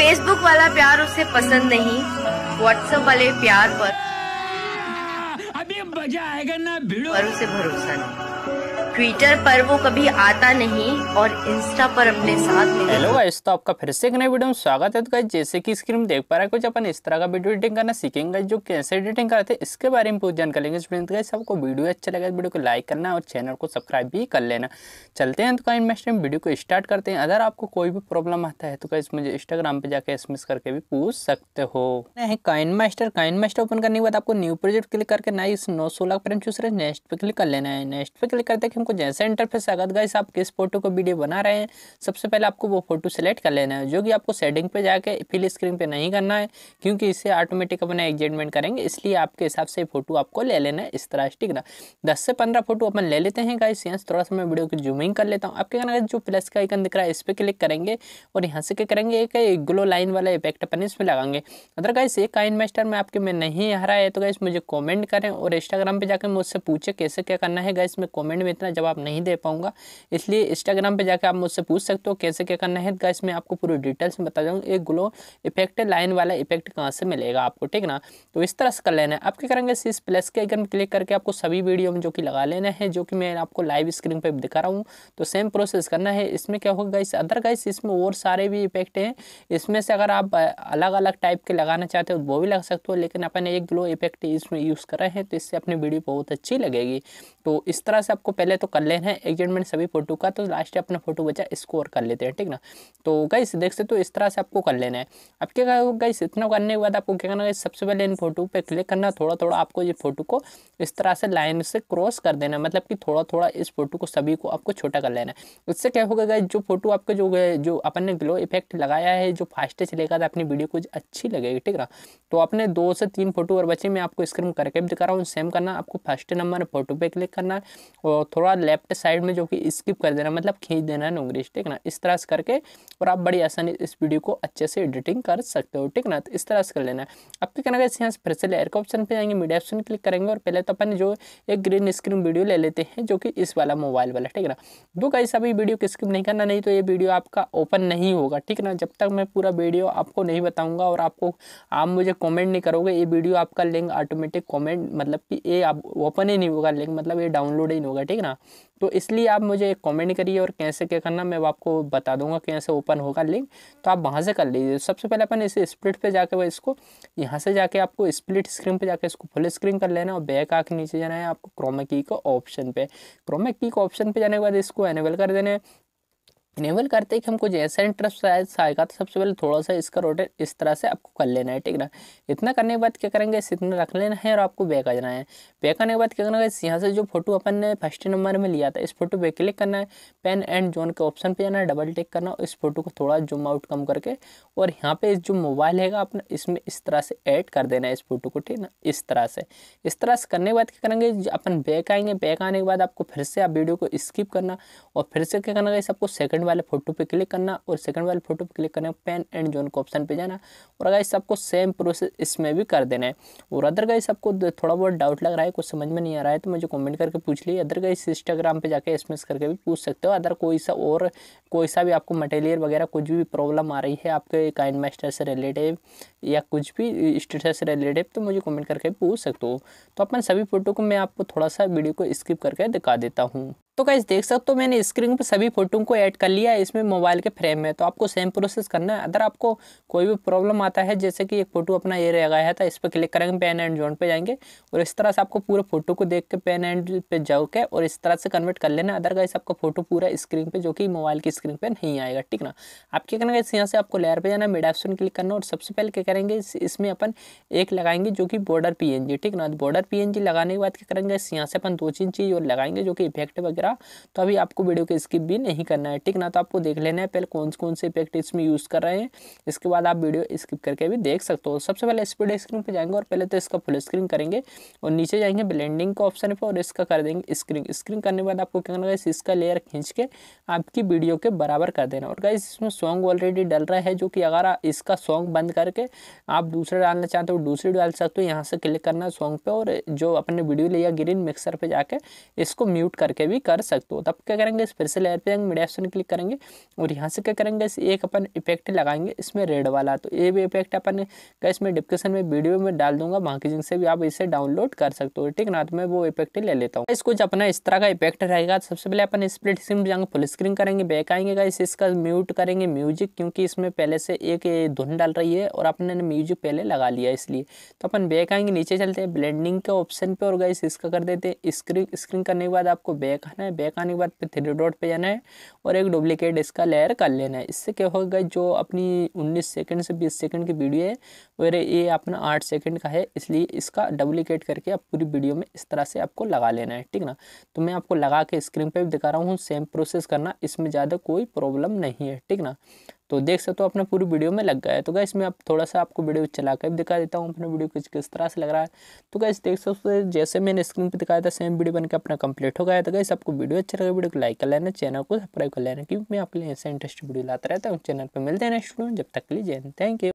Facebook वाला प्यार उसे पसंद नहीं व्हाट्सएप वाले प्यार पर अभी मजा आएगा ना भिड़ो और उसे भरोसा नहीं ट्विटर पर वो कभी आता नहीं और इंस्टा पर अपने साथ हेलो गाइस तो आपका फिर से एक नए वीडियो में स्वागत है तो गाइस जैसे कि स्क्रीन देख पा रहे हैं कुछ अपन इस तरह का वीडियो एडिटिंग करना सीखेंगे जो कैसे एडिटिंग करते हैं इसके बारे में पूछ जानकारी लेंगे सबको तो वीडियो अच्छा लगे वीडियो तो को लाइक करना और चैनल को सब्सक्राइब भी कर लेना चलते हैं तो कहीं मैं वीडियो को स्टार्ट करते हैं अगर आपको कोई भी प्रॉब्लम आता है तो गाइस मुझे इंस्टाग्राम पर जाकर एसएमएस करके भी पूछ सकते हो KineMaster KineMaster open करने के बाद आपको न्यू प्रोजेक्ट क्लिक करके नाइस नौ सोलह पर रहे नेक्स्ट पे क्लिक कर लेना है नेक्स्ट पे क्लिक करते हैं आपको जैसे इंटरफेस अगर गाइस आप किस फोटो को वीडियो बना रहे हैं सबसे पहले आपको वो फोटो सेलेक्ट कर लेना है जो कि आपको सेटिंग पे जाके फिल स्क्रीन पे नहीं करना है क्योंकि इसे ऑटोमेटिक अपना एडजस्टमेंट करेंगे इसलिए आपके हिसाब से फोटो आपको ले लेना है इस तरह ठीक ना दस से पंद्रह फोटो अपन ले लेते हैं गाइस यहाँ थोड़ा सा मैं वीडियो की जूमिंग कर लेता हूँ आपके कहना मतलब जो प्लस का आइकन दिख रहा है इस पर क्लिक करेंगे और यहाँ से क्या करेंगे एक ग्लो लाइन वाला इफेक्ट अपन इसमें लगाएंगे अदर गाइस एक काइन मास्टर में आपके में नहीं आ रहा है तो गाइस मुझे कॉमेंट करें और इंस्टाग्राम पर जाकर मुझसे पूछे कैसे क्या करना है गाइस में कॉमेंट में इतना मैं जवाब नहीं दे पाऊंगा इसलिए इंस्टाग्राम पे जाकर आप मुझसे पूछ सकते हो कैसे क्या करना है गाइस मैं आपको पूरी डिटेल्स में बता दूँगा एक ग्लो इफेक्ट लाइन वाला इफेक्ट कहाँ से मिलेगा आपको ठीक ना तो इस तरह से कर लेना है आप क्या करेंगे इस प्लस के आइकन क्लिक करके आपको सभी वीडियो में जो कि लगा लेना है जो कि मैं आपको लाइव स्क्रीन पर दिखा रहा हूँ तो सेम प्रोसेस करना है इसमें क्या होगा गाइस अदर गाइस इसमें और सारे भी इफेक्ट हैं इसमें से अगर आप अलग अलग टाइप के लगाना चाहते हो तो वो भी लगा सकते हो लेकिन अपन एक ग्लो इफेक्ट इसमें यूज़ कर रहे हैं तो इससे अपनी वीडियो बहुत अच्छी लगेगी तो इस तरह से आपको पहले तो कर लेना है एग्जमेंट सभी फोटो का तो लास्ट अपना फोटो बचा स्कोर कर लेते हैं ठीक ना तो गाइस देख सकते हो इस तरह से आपको कर लेना है अब क्या गाइस इतना करने के बाद आपको क्या करना है सबसे पहले इन फोटो पर क्लिक करना थोड़ा थोड़ा आपको ये फोटो को इस तरह से लाइन से क्रॉस कर देना मतलब कि थोड़ा थोड़ा इस फोटो को सभी को आपको छोटा कर लेना है उससे क्या होगा गाइस जो फोटो आपका जो जो अपन ने ग्लो इफेक्ट लगाया है जो फास्ट चलेगा तो अपनी वीडियो कुछ अच्छी लगेगी ठीक ना तो अपने दो से तीन फोटो और बचे मैं आपको स्क्रीन करके भी दिखा रहा हूँ सेम करना आपको फर्स्ट नंबर फोटो पे क्लिक करना है और थोड़ा बाद लेफ्ट साइड में जो कि स्किप कर देना मतलब खींच देना है ठीक ना इस तरह से करके और आप बड़ी आसानी इस वीडियो को अच्छे से एडिटिंग कर सकते हो ठीक ना तो इस तरह से कर लेना है अब क्या करना यहाँ से फिर से लेयर के ऑप्शन पर जाएंगे मीडिया ऑप्शन क्लिक करेंगे और पहले तो अपन जो एक ग्रीन स्क्रीन वीडियो ले लेते हैं जो कि इस वाला मोबाइल वाला ठीक ना दो कई सभी वीडियो को स्किप नहीं करना नहीं तो ये वीडियो आपका ओपन नहीं होगा ठीक ना जब तक मैं पूरा वीडियो आपको नहीं बताऊँगा और आपको आप मुझे कॉमेंट नहीं करोगे ये वीडियो आपका लिंक ऑटोमेटिक कॉमेंट मतलब कि ये आप ओपन ही नहीं होगा लिंक मतलब ये डाउनलोड ही नहीं होगा ठीक ना तो इसलिए आप मुझे कॉमेंट करिए और कैसे क्या करना मैं आपको बता दूंगा कैसे ओपन होगा लिंक तो आप वहाँ से कर लीजिए सबसे पहले अपन इसे स्प्लिट पे जाके वह इसको यहाँ से जाके आपको स्प्लिट स्क्रीन पे जाके इसको फुल स्क्रीन कर लेना और बैक आके नीचे जाना है आपको क्रोमा की को ऑप्शन पे क्रोमा की को ऑप्शन पे जाने के बाद इसको एनेबल कर देना है इनेबल करते हैं कि हमको जैसा इंटरेस्ट आएगा तो सबसे पहले थोड़ा सा इसका रोटेट इस तरह से आपको कर लेना है ठीक ना इतना करने के बाद क्या करेंगे इस इतना रख लेना है और आपको बैक आ जाना है बैक आने के बाद क्या करना है यहाँ से जो फोटो अपन ने फर्स्ट नंबर में लिया था इस फोटो पर क्लिक करना है पेन एंड जोन के ऑप्शन पर जाना है डबल टेक करना और इस फोटो को थोड़ा जूम आउट कम करके और यहाँ पर जो मोबाइल हैगा अपना इसमें इस तरह से ऐड कर देना है इस फोटो को ठीक ना इस तरह से इस तरह से करने के बाद क्या करेंगे अपन बैक आएंगे बैक आने के बाद आपको फिर से आप वीडियो को स्किप करना और फिर से क्या करना है सबको सेकंड सेकंड वाले फोटो पे क्लिक करना और सेकंड वाले फोटो पे क्लिक करना पेन एंड जोन को ऑप्शन पे जाना और अगर सबको सेम प्रोसेस इसमें भी कर देना है और अदर गाइस थोड़ा बहुत डाउट लग रहा है कुछ समझ में नहीं आ रहा है तो मुझे कॉमेंट करके पूछ लिए अदर गाइस इंस्टाग्राम पर जाकर एस करके भी पूछ सकते हो अदर कोई सा और कोई सा भी आपको मटेरियल वगैरह कुछ भी प्रॉब्लम आ रही है आपके काइन मास्टर से रिलेटिव या कुछ भी स्टेटस से रिलेटिव तो मुझे कमेंट करके पूछ सकते हो तो अपन सभी फोटो को मैं आपको थोड़ा सा वीडियो को स्किप करके दिखा देता हूँ तो कैसे देख सकते हो मैंने स्क्रीन पर सभी फोटो को ऐड कर लिया है इसमें मोबाइल के फ्रेम में तो आपको सेम प्रोसेस करना है अदर आपको कोई भी प्रॉब्लम आता है जैसे कि एक फ़ोटो अपना ये रह गया है तो इस पर क्लिक करेंगे पेन एंड जोन पे जाएंगे और इस तरह से आपको पूरे फोटो को देख के पेन एंड पे के और इस तरह से कन्वर्ट कर लेना अदर गाइस आपका फोटो पूरा स्क्रीन पर जो कि मोबाइल की स्क्रीन पर नहीं आएगा ठीक ना आप क्या करना गाइस यहाँ से आपको लेयर पर जाना मिड ऑप्शन क्लिक करना और सबसे पहले क्या करेंगे इसमें अपन एक लगाएंगे जो कि बॉर्डर पी ठीक ना बॉर्डर पी लगाने के बाद क्या करेंगे यहाँ से अपन दो तीन चीज़ और लगाएंगे जो कि इफेक्ट वगैरह वगैरह तो अभी आपको वीडियो को स्किप भी नहीं करना है ठीक ना तो आपको देख लेना है पहले कौन कौन से इफेक्ट इसमें यूज़ कर रहे हैं इसके बाद आप वीडियो स्किप करके भी देख सकते हो सबसे पहले स्पीड स्क्रीन पर जाएंगे और पहले तो इसका फुल स्क्रीन करेंगे और नीचे जाएंगे ब्लेंडिंग का ऑप्शन पर और इसका कर देंगे स्क्रीन स्क्रीन करने के बाद आपको क्या करना इसका लेयर खींच के आपकी वीडियो के बराबर कर देना और गाइस इसमें सॉन्ग ऑलरेडी डल रहा है जो कि अगर इसका सॉन्ग बंद करके आप दूसरे डालना चाहते हो दूसरी डाल सकते हो यहाँ से क्लिक करना सॉन्ग पे और जो अपने वीडियो लिया ग्रीन मिक्सर पे जाके इसको म्यूट करके भी कर सकते हो तब क्या करेंगे इस फिर से लेयर पे जाएंगे मीडिया ऑप्शन क्लिक करेंगे और यहाँ से क्या करेंगे इस एक अपन इफेक्ट लगाएंगे इसमें रेड वाला तो ये भी इफेक्ट अपन का इसमें डिस्क्रिप्शन में वीडियो में डाल दूंगा वहाँ की जिनसे भी आप इसे डाउनलोड कर सकते हो ठीक ना तो मैं वो इफेक्ट ले लेता हूँ इस कुछ अपना इस तरह का इफेक्ट रहेगा तो सबसे पहले अपन स्प्लिट स्क्रीन जाएंगे फुल स्क्रीन करेंगे बैक आएंगे गाइस इसका म्यूट करेंगे म्यूजिक क्योंकि इसमें पहले से एक धुन डाल रही है और अपने म्यूजिक पहले लगा लिया इसलिए तो अपन बैक आएंगे नीचे चलते हैं ब्लेंडिंग के ऑप्शन पे और गाइस इसका कर देते हैं स्क्रीन स्क्रीन करने के बाद आपको बैक करना है बैक आने के बाद फिर थ्री डॉट पे जाना है और एक डुप्लीकेट इसका लेयर कर लेना है इससे क्या होगा जो अपनी उन्नीस सेकेंड से बीस सेकेंड की वीडियो है और ये अपना आठ सेकेंड का है इसलिए इसका डुप्लीकेट करके आप पूरी वीडियो में इस तरह से आपको लगा लेना है ठीक ना तो मैं आपको लगा के स्क्रीन पर भी दिखा रहा हूँ सेम प्रोसेस करना इसमें ज़्यादा कोई प्रॉब्लम नहीं है ठीक ना तो देख सकते हो अपने पूरी वीडियो में लग गया है तो गैस मैं अब थोड़ा सा आपको वीडियो चला कर भी दिखा देता हूँ अपने वीडियो किस किस तरह से लग रहा है तो गैस देख सकते हो जैसे मैंने स्क्रीन पर दिखाया था सेम वीडियो बनकर अपना कंप्लीट हो गया तो गैस आपको वीडियो अच्छा लगे वीडियो को लाइक कर लेना चैनल को सब्सक्राइब कर लेना क्योंकि मैं आपके लिए ऐसे इंटरेस्ट वीडियो लाता रहता हूँ चैनल पर मिलते हैं नेक्स्ट वीडियो जब तक लीजिए थैंक यू